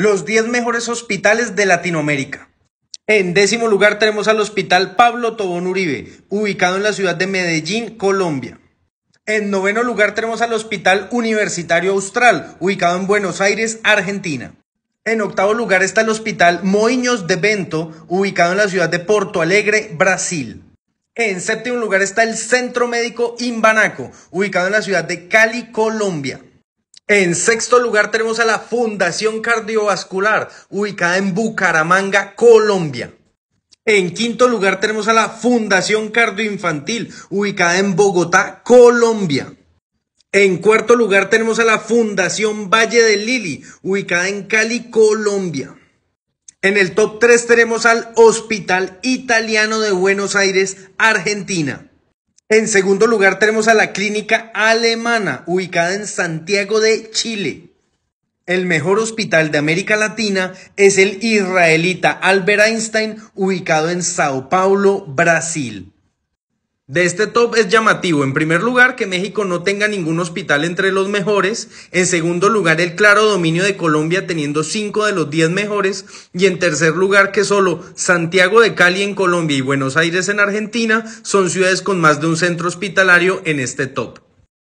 los 10 mejores hospitales de Latinoamérica. En décimo lugar tenemos al Hospital Pablo Tobón Uribe, ubicado en la ciudad de Medellín, Colombia. En noveno lugar tenemos al Hospital Universitario Austral, ubicado en Buenos Aires, Argentina. En octavo lugar está el Hospital Moiños de Bento, ubicado en la ciudad de Porto Alegre, Brasil. En séptimo lugar está el Centro Médico Imbanaco, ubicado en la ciudad de Cali, Colombia. En sexto lugar tenemos a la Fundación Cardiovascular, ubicada en Bucaramanga, Colombia. En quinto lugar tenemos a la Fundación Cardioinfantil, ubicada en Bogotá, Colombia. En cuarto lugar tenemos a la Fundación Valle de Lili, ubicada en Cali, Colombia. En el top 3 tenemos al Hospital Italiano de Buenos Aires, Argentina. En segundo lugar tenemos a la clínica alemana, ubicada en Santiago de Chile. El mejor hospital de América Latina es el israelita Albert Einstein, ubicado en Sao Paulo, Brasil. De este top es llamativo, en primer lugar, que México no tenga ningún hospital entre los mejores, en segundo lugar, el claro dominio de Colombia teniendo 5 de los 10 mejores, y en tercer lugar, que solo Santiago de Cali en Colombia y Buenos Aires en Argentina son ciudades con más de un centro hospitalario en este top.